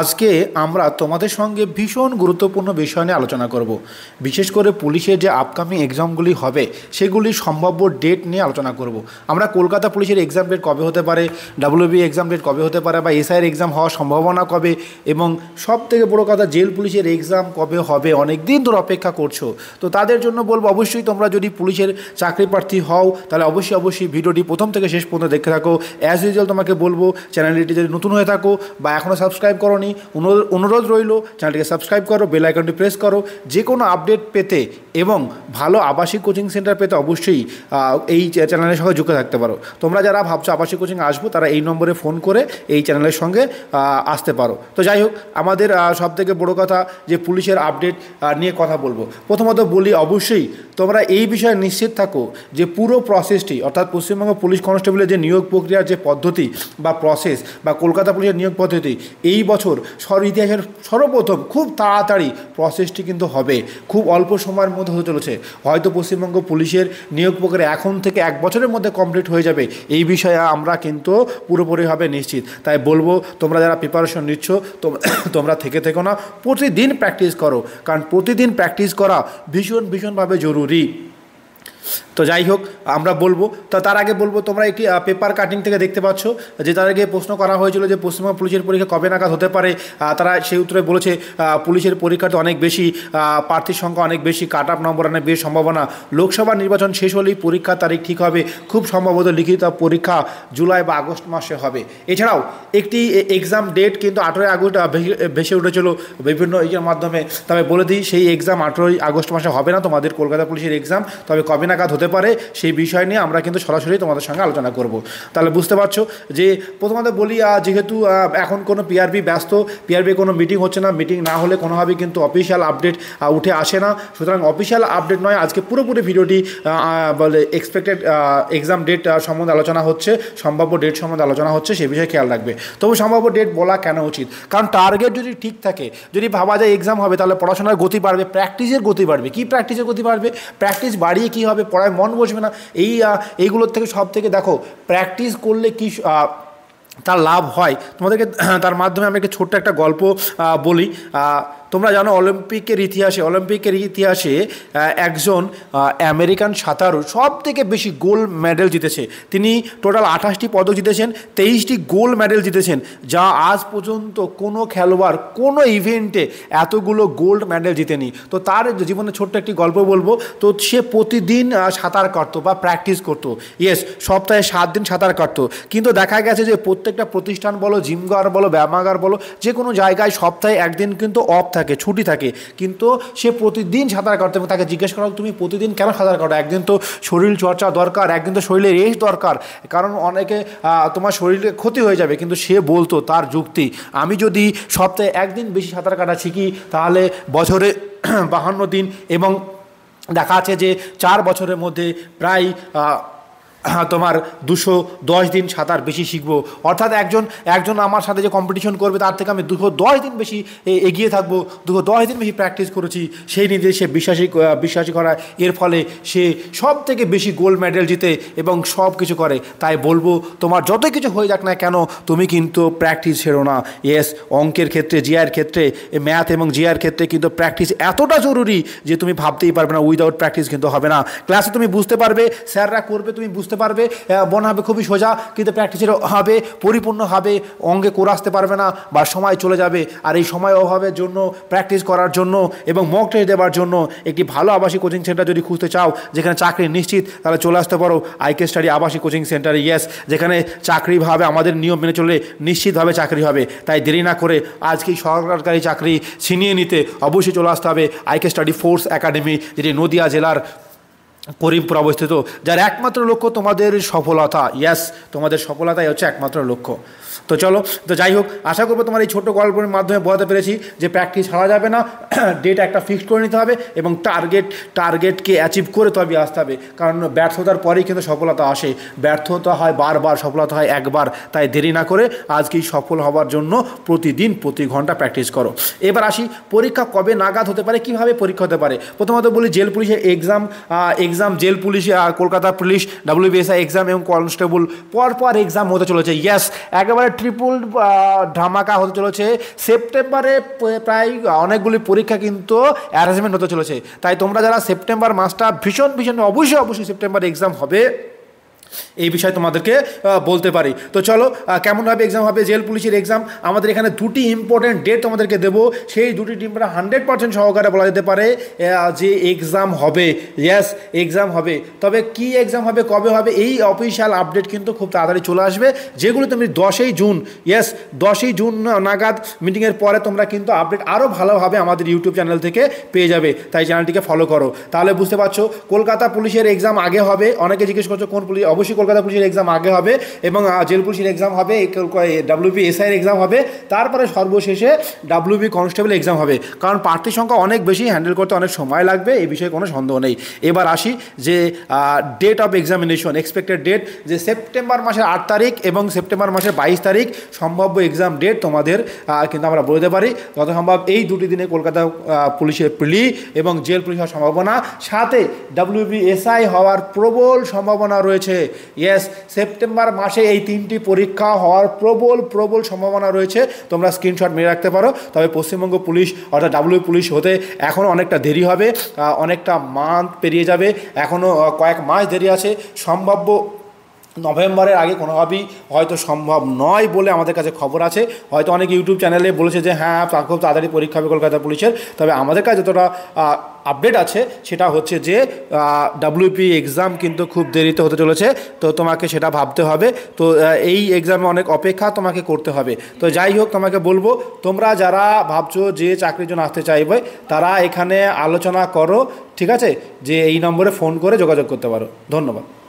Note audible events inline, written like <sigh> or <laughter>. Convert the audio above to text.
আজকে আমরা তোমাদের সঙ্গে ভীষণ গুরুত্বপূর্ণ বিষয় নিয়ে আলোচনা করব বিশেষ করে পুলিশের যে আপকামিং এক্সামগুলি হবে সেগুলি সম্ভাব্য ডেট নিয়ে আলোচনা করব আমরা কলকাতা পুলিশের এক্সাম ডেট কবে হতে পারে ডাব্লিউবি এক্সাম ডেট কবে হতে পারে বা এসআইয়ের এক্সাম হওয়ার সম্ভাবনা কবে এবং সব থেকে বড়ো কথা জেল পুলিশের এক্সাম কবে হবে অনেক দিন ধরে অপেক্ষা করছো তো তাদের জন্য বলবো অবশ্যই তোমরা যদি পুলিশের চাকরি প্রার্থী হও তাহলে অবশ্যই অবশ্যই ভিডিওটি প্রথম থেকে শেষ পর্যন্ত দেখে থাকো অ্যাজ ইউজুয়াল তোমাকে বলবো চ্যানেলটি যদি নতুন হয়ে থাকো বা এখনও সাবস্ক্রাইব করো জানানি অনুরোধ রইল চ্যানেলটিকে সাবস্ক্রাইব করো বেল আইকনটি প্রেস করো যে কোনো আপডেট পেতে এবং ভালো আবাসিক কোচিং সেন্টার পেতে অবশ্যই এই চ্যানেলের সঙ্গে যুক্ত থাকতে পারো তোমরা যারা ভাবছো আবাসিক কোচিং আসবো তারা এই নম্বরে ফোন করে এই চ্যানেলের সঙ্গে আসতে পারো তো যাই হোক আমাদের সবথেকে বড় কথা যে পুলিশের আপডেট নিয়ে কথা বলবো প্রথমত বলি অবশ্যই তোমরা এই বিষয়ে নিশ্চিত থাকো যে পুরো প্রসেসটি অর্থাৎ পশ্চিমবঙ্গ পুলিশ কনস্টেবলের যে নিয়োগ প্রক্রিয়ার যে পদ্ধতি বা প্রসেস বা কলকাতা পুলিশের নিয়োগ পদ্ধতি এই বছর বছর সর ইতিহাসের সর্বপ্রথম খুব তাড়াতাড়ি প্রসেসটি কিন্তু হবে খুব অল্প সময়ের মধ্যে হতে চলেছে হয়তো পশ্চিমবঙ্গ পুলিশের নিয়োগ প্রক্রিয়া এখন থেকে এক বছরের মধ্যে কমপ্লিট হয়ে যাবে এই বিষয়ে আমরা কিন্তু পুরোপুরিভাবে নিশ্চিত তাই বলবো তোমরা যারা প্রিপারেশন নিচ্ছ <coughs> তোমরা থেকে থেকো না প্রতিদিন প্র্যাকটিস করো কারণ প্রতিদিন প্র্যাকটিস করা ভীষণ ভীষণভাবে জরুরি তো যাই হোক আমরা বলবো তো তার আগে বলবো তোমরা একটি পেপার কাটিং থেকে দেখতে পাচ্ছ যে তার আগে প্রশ্ন করা হয়েছিল যে পশ্চিমবঙ্গ পুলিশের পরীক্ষা কবে নাগাদ হতে পারে তারা সেই উত্তরে বলেছে পুলিশের পরীক্ষাতে অনেক বেশি প্রার্থীর সংখ্যা অনেক বেশি কাট আপ নম্বর অনেক বেশি সম্ভাবনা লোকসভা নির্বাচন শেষ হলেই পরীক্ষার তারিখ ঠিক হবে খুব সম্ভবত লিখিত পরীক্ষা জুলাই বা আগস্ট মাসে হবে এছাড়াও একটি এক্সাম ডেট কিন্তু আঠেরোই আগস্ট ভেসে উঠেছিল বিভিন্ন ইয়ের মাধ্যমে তবে বলে দিই সেই এক্সাম আঠেরোই আগস্ট মাসে হবে না তোমাদের কলকাতা পুলিশের এক্সাম তবে কবে নাগাদ হতে হতে পারে সেই বিষয় নিয়ে আমরা কিন্তু সরাসরি তোমাদের সঙ্গে আলোচনা করব তাহলে বুঝতে পারছো যে প্রথমত বলি যেহেতু এখন কোনো পিআরবি ব্যস্ত পিআরবি কোনো মিটিং হচ্ছে না মিটিং না হলে কোনোভাবেই কিন্তু অফিসিয়াল আপডেট উঠে আসে না সুতরাং অফিসিয়াল আপডেট নয় আজকে পুরোপুরি ভিডিওটি বলে এক্সপেক্টেড এক্সাম ডেট সম্বন্ধে আলোচনা হচ্ছে সম্ভাব্য ডেট সম্বন্ধে আলোচনা হচ্ছে সে বিষয়ে খেয়াল রাখবে তবু সম্ভাব্য ডেট বলা কেন উচিত কারণ টার্গেট যদি ঠিক থাকে যদি ভাবা যায় এক্সাম হবে তাহলে পড়াশোনার গতি বাড়বে প্র্যাকটিসের গতি বাড়বে কি প্র্যাকটিসের গতি বাড়বে প্র্যাকটিস বাড়িয়ে কী হবে পড়া পড়ায় মন বসবে না এই এইগুলোর থেকে সব থেকে দেখো প্র্যাকটিস করলে কি তার লাভ হয় তোমাদেরকে তার মাধ্যমে আমি একটা ছোট্ট একটা গল্প বলি তোমরা জানো অলিম্পিকের ইতিহাসে অলিম্পিকের ইতিহাসে একজন আমেরিকান সাঁতারু সব থেকে বেশি গোল্ড মেডেল জিতেছে তিনি টোটাল আঠাশটি পদক জিতেছেন তেইশটি গোল্ড মেডেল জিতেছেন যা আজ পর্যন্ত কোনো খেলোয়াড় কোনো ইভেন্টে এতগুলো গোল্ড মেডেল জিতেনি তো তার জীবনে ছোট্ট একটি গল্প বলবো তো সে প্রতিদিন সাঁতার কাটতো বা প্র্যাকটিস করতো ইয়েস সপ্তাহে সাত দিন সাঁতার কাটতো কিন্তু দেখা গেছে যে প্রত্যেকটা প্রতিষ্ঠান বলো জিমঘর বলো ব্যায়ামাগার বলো যে কোনো জায়গায় সপ্তাহে একদিন কিন্তু অফ থাকে থাকে ছুটি থাকে কিন্তু সে প্রতিদিন সাঁতার কাটতে এবং তাকে জিজ্ঞেস করা তুমি প্রতিদিন কেন সাঁতার কাটো একদিন তো শরীর চর্চা দরকার একদিন তো শরীরে রেস দরকার কারণ অনেকে তোমার শরীরে ক্ষতি হয়ে যাবে কিন্তু সে বলতো তার যুক্তি আমি যদি সপ্তাহে একদিন বেশি সাঁতার কাটা শিখি তাহলে বছরে <clears throat> বাহান্ন দিন এবং দেখা আছে যে চার বছরের মধ্যে প্রায় হ্যাঁ, তোমার দুশো দশ দিন সাঁতার বেশি শিখবো অর্থাৎ একজন একজন আমার সাথে যে কম্পিটিশন করবে তার থেকে আমি দুশো দশ দিন বেশি এগিয়ে থাকবো দুশো দশ দিন বেশি প্র্যাকটিস করেছি সেই নিজে সে বিশ্বাসী বিশ্বাসী করা এর ফলে সে সব থেকে বেশি গোল্ড মেডেল জিতে এবং সব কিছু করে তাই বলবো তোমার যত কিছু হয়ে যাক না কেন তুমি কিন্তু প্র্যাকটিস সেরো না এস অঙ্কের ক্ষেত্রে জিয়ার ক্ষেত্রে ম্যাথ এবং জিয়ার ক্ষেত্রে কিন্তু প্র্যাকটিস এতটা জরুরি যে তুমি ভাবতেই পারবে না উইদাউট প্র্যাকটিস কিন্তু হবে না ক্লাসে তুমি বুঝতে পারবে স্যাররা করবে তুমি বুঝতে বুঝতে পারবে মনে হবে খুবই সোজা কিন্তু প্র্যাকটিসের হবে পরিপূর্ণ হবে অঙ্গে করে আসতে পারবে না বা সময় চলে যাবে আর এই সময় অভাবের জন্য প্র্যাকটিস করার জন্য এবং মক টেস্ট দেওয়ার জন্য একটি ভালো আবাসিক কোচিং সেন্টার যদি খুঁজতে চাও যেখানে চাকরি নিশ্চিত তাহলে চলে আসতে পারো আইকে স্টাডি আবাসিক কোচিং সেন্টারে ইয়েস যেখানে চাকরিভাবে আমাদের নিয়ম মেনে চললে নিশ্চিতভাবে চাকরি হবে তাই দেরি না করে আজকেই সরকারি চাকরি ছিনিয়ে নিতে অবশ্যই চলে আসতে হবে আইকে স্টাডি ফোর্স একাডেমি যেটি নদিয়া জেলার করিমপুর অবস্থিত যার একমাত্র লক্ষ্য তোমাদের সফলতা ইয়াস তোমাদের সফলতাই হচ্ছে একমাত্র লক্ষ্য তো চলো তো যাই হোক আশা করবো তোমার এই ছোটো গল্পের মাধ্যমে বোঝাতে পেরেছি যে প্র্যাকটিস হারা যাবে না ডেট <clears throat> একটা ফিক্সড করে নিতে হবে এবং টার্গেট টার্গেটকে অ্যাচিভ করে তবে আসতে হবে কারণ ব্যর্থতার পরেই কিন্তু সফলতা আসে ব্যর্থতা হয় বারবার সফলতা হয় একবার তাই দেরি না করে আজকেই সফল হওয়ার জন্য প্রতিদিন প্রতি ঘন্টা প্র্যাকটিস করো এবার আসি পরীক্ষা কবে নাগাদ হতে পারে কিভাবে পরীক্ষা হতে পারে প্রথমত বলি জেল পুলিশের exam exam jail police Kolkata police WBSI exam এবং কনস্টেবল পরপর এক্সাম হতে চলেছে ইয়াস একেবারে ট্রিপল ধামাকা হতে চলেছে সেপ্টেম্বরে প্রায় অনেকগুলি পরীক্ষা কিন্তু অ্যারেঞ্জমেন্ট হতে চলেছে তাই তোমরা যারা সেপ্টেম্বর মাসটা ভীষণ ভীষণ অবশ্যই অবশ্যই সেপ্টেম্বরে এক্সাম হবে এই বিষয়ে তোমাদেরকে বলতে পারি তো চলো কেমন হবে এক্সাম হবে জেল পুলিশের এক্সাম আমাদের এখানে দুটি ইম্পর্টেন্ট ডেট তোমাদেরকে দেবো সেই দুটি টিমটা হান্ড্রেড পার্সেন্ট সহকারে বলা যেতে পারে যে এক্সাম হবে ইয়াস এক্সাম হবে তবে কি এক্সাম হবে কবে হবে এই অফিসিয়াল আপডেট কিন্তু খুব তাড়াতাড়ি চলে আসবে যেগুলো তুমি দশই জুন ইয়াস দশই জুন নাগাদ মিটিংয়ের পরে তোমরা কিন্তু আপডেট আরও ভালোভাবে আমাদের ইউটিউব চ্যানেল থেকে পেয়ে যাবে তাই চ্যানেলটিকে ফলো করো তাহলে বুঝতে পারছো কলকাতা পুলিশের এক্সাম আগে হবে অনেকে জিজ্ঞেস করছো কোন পুলিশ অবশ্যই কলকাতা পুলিশের এক্সাম আগে হবে এবং জেল পুলিশের এক্সাম হবে ডাব্লিউপি এসআইয়ের এক্সাম হবে তারপরে সর্বশেষে ডাব্লিউবি কনস্টেবল এক্সাম হবে কারণ প্রার্থীর সংখ্যা অনেক বেশি হ্যান্ডেল করতে অনেক সময় লাগবে এই বিষয়ে কোনো সন্দেহ নেই এবার আসি যে date of examination expected date যে সেপ্টেম্বর মাসের আট তারিখ এবং সেপ্টেম্বর মাসের বাইশ তারিখ সম্ভাব্য এক্সাম ডেট তোমাদের কিন্তু আমরা বলতে পারি যত সম্ভব এই দুটি দিনে কলকাতা পুলিশের প্লি এবং জেল পুলিশ হওয়ার সম্ভাবনা সাথে ডাব্লিউবিএসআই হওয়ার প্রবল সম্ভাবনা রয়েছে ইয়েস সেপ্টেম্বর মাসে এই তিনটি পরীক্ষা হওয়ার প্রবল প্রবল সম্ভাবনা রয়েছে তোমরা স্ক্রিনশট মেরে রাখতে পারো তবে পশ্চিমবঙ্গ পুলিশ অর্থাৎ ডাব্লিউ পুলিশ হতে এখনও অনেকটা দেরি হবে অনেকটা মান্থ পেরিয়ে যাবে এখনও কয়েক মাস দেরি আছে সম্ভাব্য নভেম্বরের আগে কোনোভাবেই হয়তো সম্ভব নয় বলে আমাদের কাছে খবর আছে হয়তো অনেক ইউটিউব চ্যানেলে বলেছে যে হ্যাঁ খুব তাড়াতাড়ি পরীক্ষা হবে কলকাতা পুলিশের তবে আমাদের কাছে যতটা আপডেট আছে সেটা হচ্ছে যে ডাব্লিউপি এক্সাম কিন্তু খুব দেরিতে হতে চলেছে তো তোমাকে সেটা ভাবতে হবে তো এই এক্সামে অনেক অপেক্ষা তোমাকে করতে হবে তো যাই হোক তোমাকে বলবো তোমরা যারা ভাবছো যে চাকরির জন্য আসতে চাইবে তারা এখানে আলোচনা করো ঠিক আছে যে এই নম্বরে ফোন করে যোগাযোগ করতে পারো ধন্যবাদ